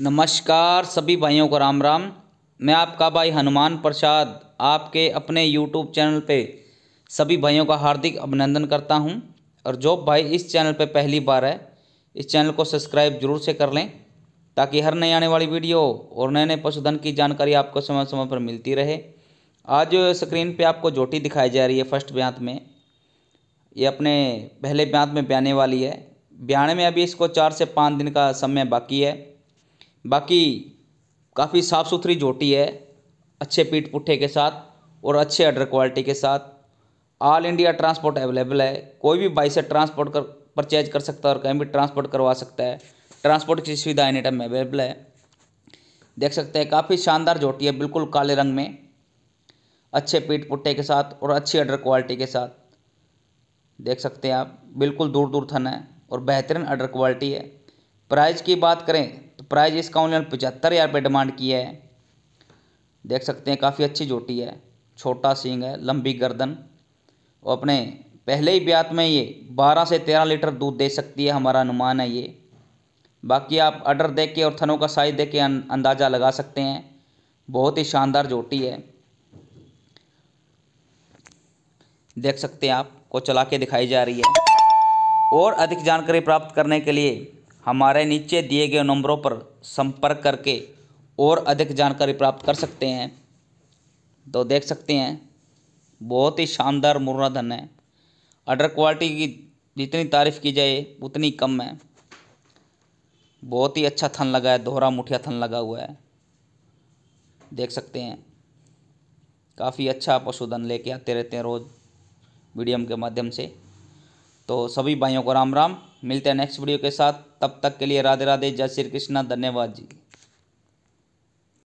नमस्कार सभी भाइयों को राम राम मैं आपका भाई हनुमान प्रसाद आपके अपने यूट्यूब चैनल पे सभी भाइयों का हार्दिक अभिनंदन करता हूं और जो भाई इस चैनल पे पहली बार है इस चैनल को सब्सक्राइब जरूर से कर लें ताकि हर नई आने वाली वीडियो और नए नए पशुधन की जानकारी आपको समय समय पर मिलती रहे आज स्क्रीन पर आपको जोटी दिखाई जा रही है फर्स्ट ब्यांत में ये अपने पहले ब्यांत में ब्याने वाली है ब्याने में अभी इसको चार से पाँच दिन का समय बाकी है बाकी काफ़ी साफ़ सुथरी जोटी है अच्छे पीठ पुट्ठे के साथ और अच्छे अडर क्वालिटी के साथ ऑल इंडिया ट्रांसपोर्ट अवेलेबल है कोई भी बाइक से ट्रांसपोर्ट कर परचेज कर सकता है और कहीं भी ट्रांसपोर्ट करवा सकता है ट्रांसपोर्ट की सुविधा एनी टाइम अवेलेबल है देख सकते हैं काफ़ी शानदार जोटी है बिल्कुल काले रंग में अच्छे पीठ पुट्टे के साथ और अच्छी अडर क्वालिटी के साथ देख सकते हैं आप बिल्कुल दूर दूर थन है और बेहतरीन अडर क्वालिटी है प्राइस की बात करें तो प्राइस इसका ऑनलाइन पचहत्तर हज़ार रुपये डिमांड किया है देख सकते हैं काफ़ी अच्छी जोटी है छोटा सींग है लंबी गर्दन और अपने पहले ही ब्यात में ये 12 से 13 लीटर दूध दे सकती है हमारा अनुमान है ये बाकी आप ऑर्डर देख के और थनों का साइज देख के अं-, अंदाज़ा लगा सकते हैं बहुत ही शानदार जोटी है देख सकते हैं आप को चला के दिखाई जा रही है और अधिक जानकारी प्राप्त करने के लिए हमारे नीचे दिए गए नंबरों पर संपर्क करके और अधिक जानकारी प्राप्त कर सकते हैं तो देख सकते हैं बहुत ही शानदार मुर्रा धन है अडर क्वालिटी की जितनी तारीफ़ की जाए उतनी कम है बहुत ही अच्छा थन लगा है दोहरा मुठिया थन लगा हुआ है देख सकते हैं काफ़ी अच्छा पशुधन लेके आते रहते हैं रोज़ मीडियम के माध्यम से तो सभी भाइयों को राम राम मिलते हैं नेक्स्ट वीडियो के साथ तब तक के लिए राधे राधे जय श्री कृष्णा धन्यवाद जी